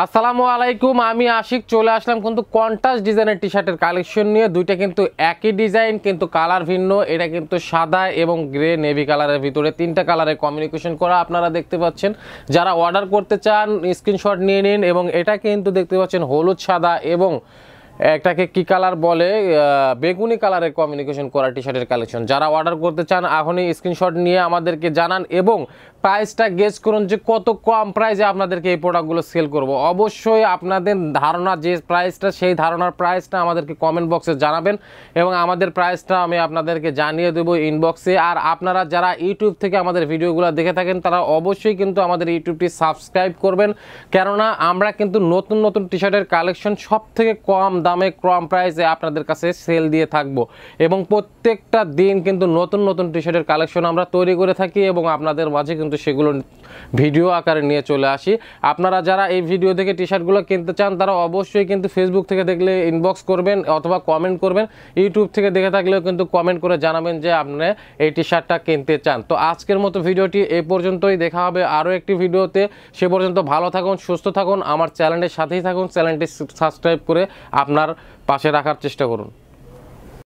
আসসালামু আলাইকুম আমি আশিক চলে আসলাম কিন্তু কন্টাস ডিজাইনের টি শার্টের কালেকশন নিয়ে দুইটা কিন্তু একই ডিজাইন কিন্তু কালার ভিন্ন এটা কিন্তু সাদা এবং গ্রে নেভি কালারের ভিতরে তিনটা কালারে কমিউনিকেশন করা আপনারা দেখতে পাচ্ছেন যারা অর্ডার করতে চান স্ক্রিনশট নিয়ে নিন এবং এটা কিন্তু দেখতে পাচ্ছেন হলুদ সাদা এবং একটাকে কি কালার বলে বেগুনি কালারের কমিউনিকেশন করা টি শার্টের কালেকশন যারা অর্ডার করতে চান এখনই স্ক্রিনশট নিয়ে আমাদেরকে জানান এবং প্রাইসটা গেস করুন যে কত কম প্রাইসে আপনাদেরকে এই প্রোডাক্টগুলো সেল করব অবশ্যই আপনাদের ধারণা যে প্রাইসটা সেই ধারণার প্রাইসটা আমাদেরকে কমেন্ট বক্সে জানাবেন এবং আমাদের প্রাইসটা আমি আপনাদেরকে জানিয়ে দেবো ইনবক্সে আর আপনারা যারা ইউটিউব থেকে আমাদের ভিডিওগুলো দেখে থাকেন তারা অবশ্যই কিন্তু আমাদের ইউটিউবটি সাবস্ক্রাইব করবেন কেননা আমরা কিন্তু নতুন নতুন টি শার্টের কালেকশন সব থেকে কম দামে কম প্রাইসে আপনাদের কাছে সেল দিয়ে থাকব এবং প্রত্যেকটা দিন কিন্তু নতুন নতুন টি শার্টের কালেকশন আমরা তৈরি করে থাকি এবং আপনাদের মাঝে কিন্তু কিন্তু সেগুলো ভিডিও আকারে নিয়ে চলে আসি আপনারা যারা এই ভিডিও থেকে টি শার্টগুলো কিনতে চান তারা অবশ্যই কিন্তু ফেসবুক থেকে দেখলে ইনবক্স করবেন অথবা কমেন্ট করবেন ইউটিউব থেকে দেখে থাকলেও কিন্তু কমেন্ট করে জানাবেন যে আপনি এই টি শার্টটা কিনতে চান তো আজকের মতো ভিডিওটি এ পর্যন্তই দেখা হবে আরও একটি ভিডিওতে সে পর্যন্ত ভালো থাকুন সুস্থ থাকুন আমার চ্যানেলের সাথেই থাকুন চ্যানেলটি সাবস্ক্রাইব করে আপনার পাশে রাখার চেষ্টা করুন